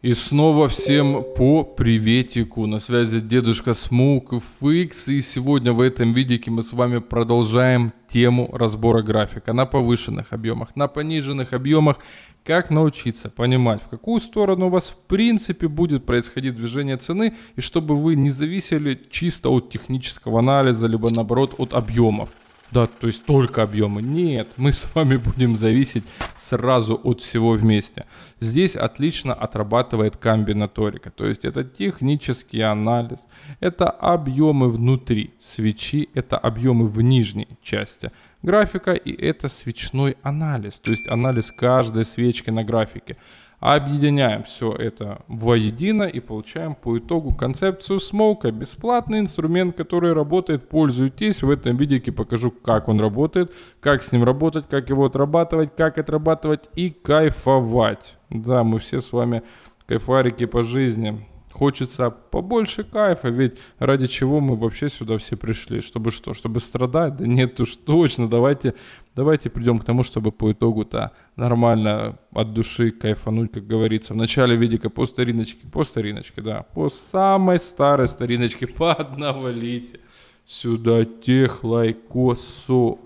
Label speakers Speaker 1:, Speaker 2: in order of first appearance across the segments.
Speaker 1: И снова всем по приветику. На связи дедушка Смук FX. И сегодня в этом видеке мы с вами продолжаем тему разбора графика на повышенных объемах, на пониженных объемах. Как научиться понимать, в какую сторону у вас в принципе будет происходить движение цены. И чтобы вы не зависели чисто от технического анализа, либо наоборот от объемов. Да, то есть только объемы. Нет, мы с вами будем зависеть сразу от всего вместе. Здесь отлично отрабатывает комбинаторика. То есть это технический анализ, это объемы внутри свечи, это объемы в нижней части графика и это свечной анализ. То есть анализ каждой свечки на графике. Объединяем все это воедино и получаем по итогу концепцию смоука. Бесплатный инструмент, который работает, пользуйтесь. В этом видике покажу, как он работает, как с ним работать, как его отрабатывать, как отрабатывать и кайфовать. Да, мы все с вами кайфарики по жизни. Хочется побольше кайфа, ведь ради чего мы вообще сюда все пришли? Чтобы что? Чтобы страдать? Да нет уж точно, давайте, давайте придем к тому, чтобы по итогу-то нормально от души кайфануть, как говорится. Вначале видика по стариночке, по стариночке, да, по самой старой стариночке, по одновалите. Сюда тех лайкосов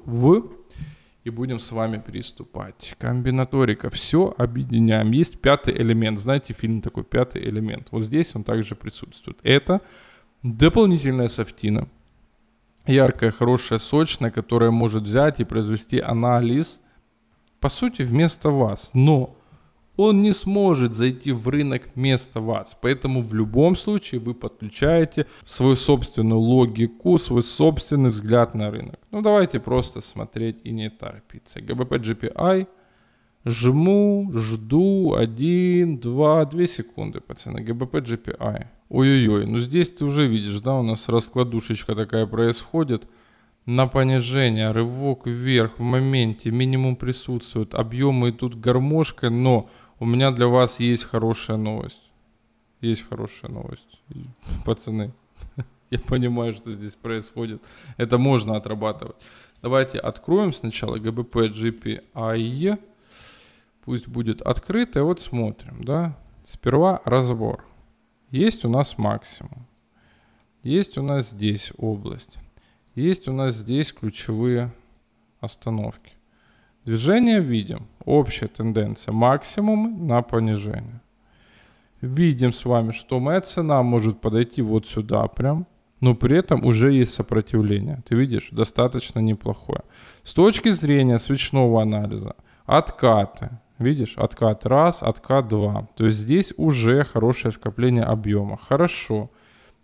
Speaker 1: и будем с вами приступать Комбинаторика. Все объединяем. Есть пятый элемент. Знаете, фильм такой «Пятый элемент». Вот здесь он также присутствует. Это дополнительная софтина. Яркая, хорошая, сочная, которая может взять и произвести анализ, по сути, вместо вас. Но он не сможет зайти в рынок вместо вас. Поэтому в любом случае вы подключаете свою собственную логику, свой собственный взгляд на рынок. Ну давайте просто смотреть и не торопиться. ГБП GPI жму, жду 1, 2, 2 секунды, пацаны. ГБП GPI. Ой-ой-ой, ну здесь ты уже видишь, да, у нас раскладушечка такая происходит на понижение, рывок вверх в моменте, минимум присутствует, объемы идут гармошкой, но у меня для вас есть хорошая новость. Есть хорошая новость. Пацаны, я понимаю, что здесь происходит. Это можно отрабатывать. Давайте откроем сначала GBP GPIE. Пусть будет открыто. И вот смотрим. Да? Сперва разбор. Есть у нас максимум. Есть у нас здесь область. Есть у нас здесь ключевые остановки. Движение видим. Общая тенденция максимум на понижение. Видим с вами, что моя цена может подойти вот сюда прям, но при этом уже есть сопротивление. Ты видишь, достаточно неплохое. С точки зрения свечного анализа, откаты. Видишь, откат раз, откат два. То есть здесь уже хорошее скопление объема. Хорошо.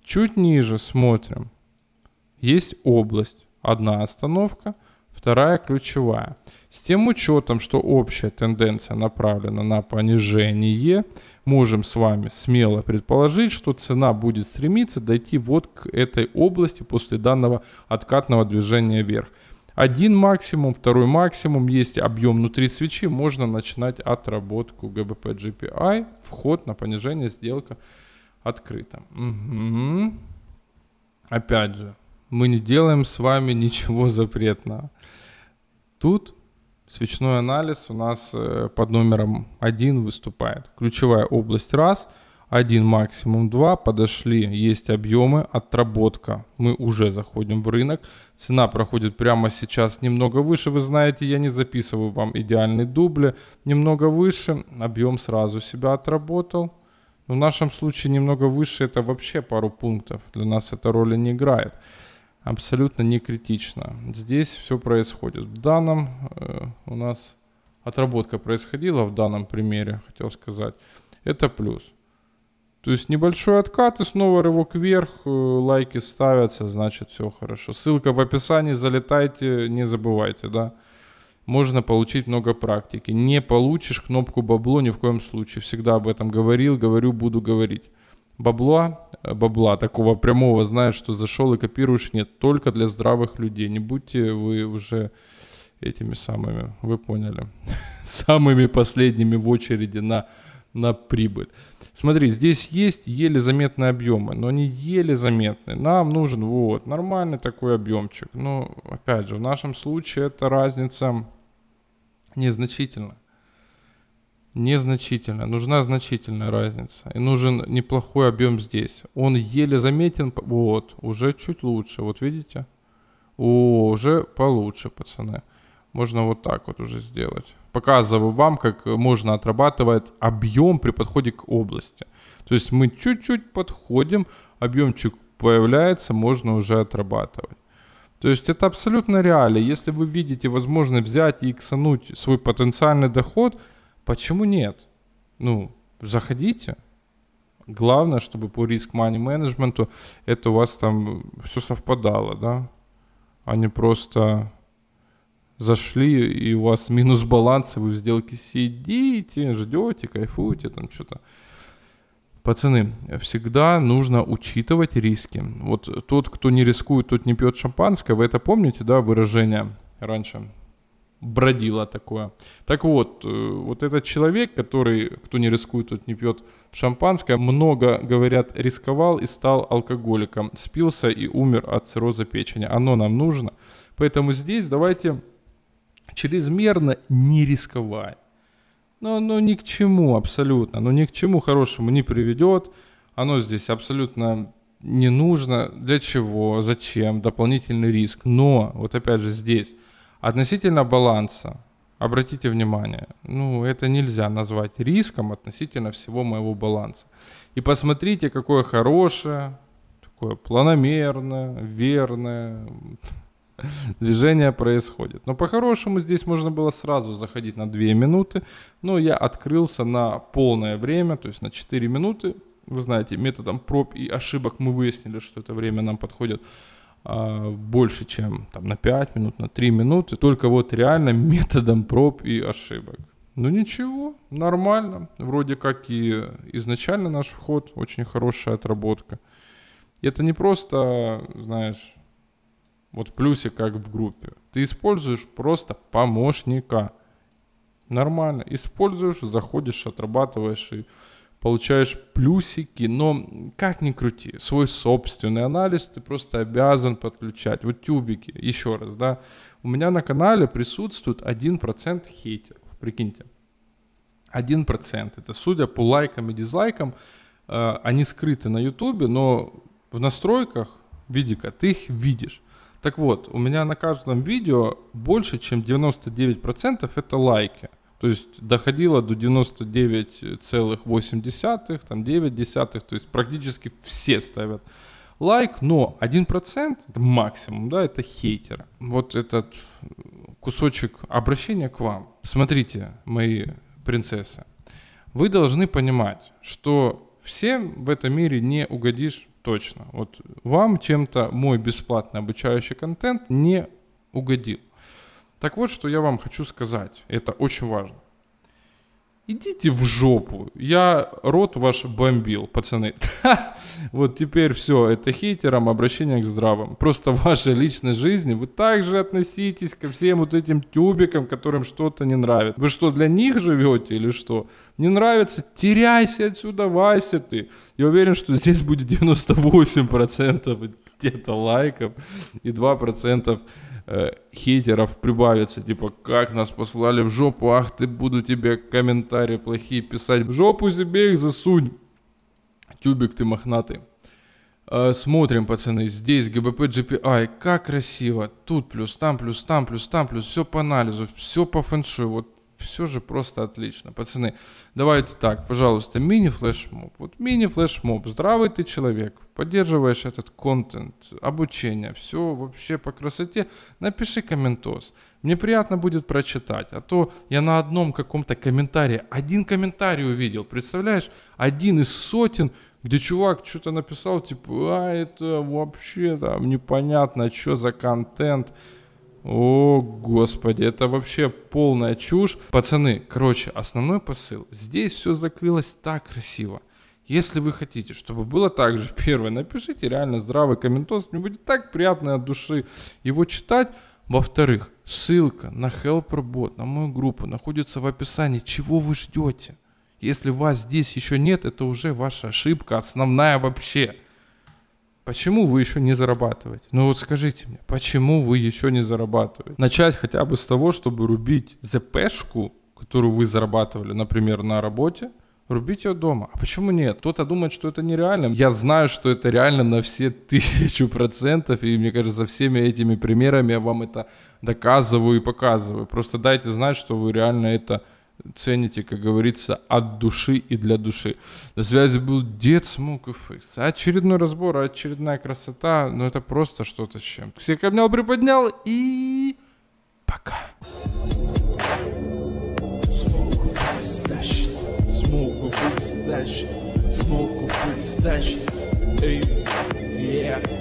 Speaker 1: Чуть ниже смотрим. Есть область. Одна остановка – Вторая ключевая. С тем учетом, что общая тенденция направлена на понижение, можем с вами смело предположить, что цена будет стремиться дойти вот к этой области после данного откатного движения вверх. Один максимум, второй максимум, есть объем внутри свечи, можно начинать отработку ГБП GPI, вход на понижение, сделка открыта. Угу. Опять же, мы не делаем с вами ничего запретного. Тут свечной анализ у нас э, под номером 1 выступает. Ключевая область раз, один максимум два подошли, есть объемы, отработка. Мы уже заходим в рынок, цена проходит прямо сейчас немного выше. Вы знаете, я не записываю вам идеальные дубли, немного выше, объем сразу себя отработал. в нашем случае немного выше это вообще пару пунктов, для нас эта роль не играет абсолютно не критично. Здесь все происходит. В данном э, у нас отработка происходила, в данном примере, хотел сказать. Это плюс. То есть небольшой откат и снова рывок вверх, э, лайки ставятся, значит все хорошо. Ссылка в описании, залетайте, не забывайте, да. Можно получить много практики. Не получишь кнопку бабло ни в коем случае. Всегда об этом говорил, говорю, буду говорить. Бабло, э, бабла такого прямого, знаешь, что зашел и копируешь, нет, только для здравых людей. Не будьте вы уже этими самыми, вы поняли, самыми последними в очереди на, на прибыль. Смотри, здесь есть еле заметные объемы, но они еле заметны. Нам нужен вот нормальный такой объемчик. Но опять же, в нашем случае эта разница незначительна. Незначительно, нужна значительная разница. И нужен неплохой объем здесь. Он еле заметен, вот, уже чуть лучше, вот видите? О, уже получше, пацаны. Можно вот так вот уже сделать. Показываю вам, как можно отрабатывать объем при подходе к области. То есть мы чуть-чуть подходим, объемчик появляется, можно уже отрабатывать. То есть это абсолютно реально. Если вы видите возможность взять и иксануть свой потенциальный доход – Почему нет? Ну, заходите. Главное, чтобы по риск money менеджменту это у вас там все совпадало, да? А не просто зашли, и у вас минус баланс, и вы в сделке сидите, ждете, кайфуете, там что-то. Пацаны, всегда нужно учитывать риски. Вот тот, кто не рискует, тот не пьет шампанское. Вы это помните, да, выражение раньше? бродило такое. Так вот, э, вот этот человек, который, кто не рискует, тот не пьет шампанское, много, говорят, рисковал и стал алкоголиком, спился и умер от цирроза печени. Оно нам нужно. Поэтому здесь давайте чрезмерно не рисковать. Но оно ни к чему абсолютно, но ни к чему хорошему не приведет. Оно здесь абсолютно не нужно. Для чего? Зачем? Дополнительный риск. Но, вот опять же здесь, Относительно баланса, обратите внимание, ну это нельзя назвать риском относительно всего моего баланса. И посмотрите, какое хорошее, такое планомерное, верное движение происходит. Но по-хорошему здесь можно было сразу заходить на 2 минуты, но я открылся на полное время, то есть на 4 минуты. Вы знаете, методом проб и ошибок мы выяснили, что это время нам подходит а, больше, чем там, на 5 минут, на 3 минуты, только вот реально методом проб и ошибок. Ну ничего, нормально. Вроде как и изначально наш вход очень хорошая отработка. И это не просто, знаешь, вот плюсик как в группе. Ты используешь просто помощника. Нормально. Используешь, заходишь, отрабатываешь и получаешь плюсики, но как ни крути, свой собственный анализ ты просто обязан подключать. Вот тюбики, еще раз, да, у меня на канале присутствует 1% хейтеров, прикиньте. 1%. Это судя по лайкам и дизлайкам, э, они скрыты на ютубе, но в настройках видика ты их видишь. Так вот, у меня на каждом видео больше, чем 99% это лайки. То есть доходило до 99,8, там 9 десятых, то есть практически все ставят лайк, но 1% это максимум, да, это хейтеры. Вот этот кусочек обращения к вам. Смотрите, мои принцессы, вы должны понимать, что всем в этом мире не угодишь точно. Вот вам чем-то мой бесплатный обучающий контент не угодил. Так вот, что я вам хочу сказать. Это очень важно. Идите в жопу. Я рот ваш бомбил, пацаны. Вот теперь все, это хейтерам обращение к здравым. Просто в вашей личной жизни вы также относитесь ко всем вот этим тюбикам, которым что-то не нравится. Вы что, для них живете или что? Не нравится? Теряйся отсюда, Вася ты. Я уверен, что здесь будет 98% где-то лайков и 2% Э, хейтеров прибавится, типа, как нас послали в жопу, ах ты, буду тебе комментарии плохие писать, в жопу себе их засунь, тюбик ты мохнатый. Э, смотрим, пацаны, здесь ГБП GPI, как красиво, тут плюс, там плюс, там плюс, там плюс, все по анализу, все по фэншую, вот все же просто отлично. Пацаны, давайте так, пожалуйста, мини-флешмоб. Вот мини-флешмоб, здравый ты человек, поддерживаешь этот контент, обучение, все вообще по красоте, напиши комментос. Мне приятно будет прочитать, а то я на одном каком-то комментарии, один комментарий увидел, представляешь, один из сотен, где чувак что-то написал, типа, а это вообще там непонятно, что за контент, о, господи, это вообще полная чушь. Пацаны, короче, основной посыл. Здесь все закрылось так красиво. Если вы хотите, чтобы было так же, первое, напишите реально здравый комментос, мне будет так приятно от души его читать. Во-вторых, ссылка на HelperBot, на мою группу, находится в описании. Чего вы ждете? Если вас здесь еще нет, это уже ваша ошибка, основная вообще. Почему вы еще не зарабатываете? Ну вот скажите мне, почему вы еще не зарабатываете? Начать хотя бы с того, чтобы рубить ЗПшку, которую вы зарабатывали, например, на работе, рубить ее дома. А почему нет? Кто-то думает, что это нереально. Я знаю, что это реально на все тысячу процентов, и мне кажется, всеми этими примерами я вам это доказываю и показываю. Просто дайте знать, что вы реально это цените, как говорится, от души и для души. На связи был дед с Мукуфыкс. Очередной разбор, а очередная красота, но ну, это просто что-то с чем-то. Всех обнял, приподнял и пока. Smoke of extension, smoke of extension, yeah.